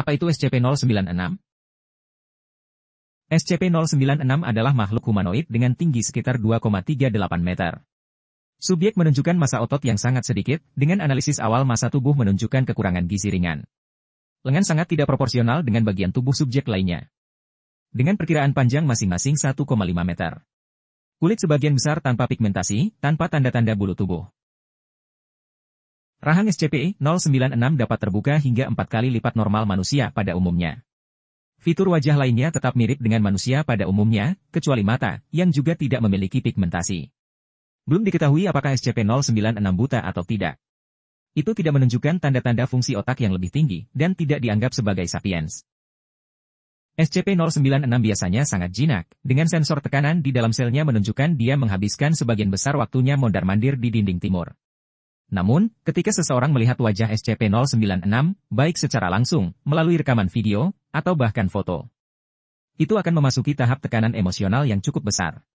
Apa itu SCP-096? SCP-096 adalah makhluk humanoid dengan tinggi sekitar 2,38 meter. Subjek menunjukkan masa otot yang sangat sedikit, dengan analisis awal masa tubuh menunjukkan kekurangan gizi ringan. Lengan sangat tidak proporsional dengan bagian tubuh subjek lainnya. Dengan perkiraan panjang masing-masing 1,5 meter. Kulit sebagian besar tanpa pigmentasi, tanpa tanda-tanda bulu tubuh. Rahang scp 096 dapat terbuka hingga 4 kali lipat normal manusia pada umumnya. Fitur wajah lainnya tetap mirip dengan manusia pada umumnya, kecuali mata, yang juga tidak memiliki pigmentasi. Belum diketahui apakah SCP-096 buta atau tidak. Itu tidak menunjukkan tanda-tanda fungsi otak yang lebih tinggi dan tidak dianggap sebagai sapiens. SCP-096 biasanya sangat jinak, dengan sensor tekanan di dalam selnya menunjukkan dia menghabiskan sebagian besar waktunya mondar-mandir di dinding timur. Namun, ketika seseorang melihat wajah SCP-096, baik secara langsung, melalui rekaman video, atau bahkan foto, itu akan memasuki tahap tekanan emosional yang cukup besar.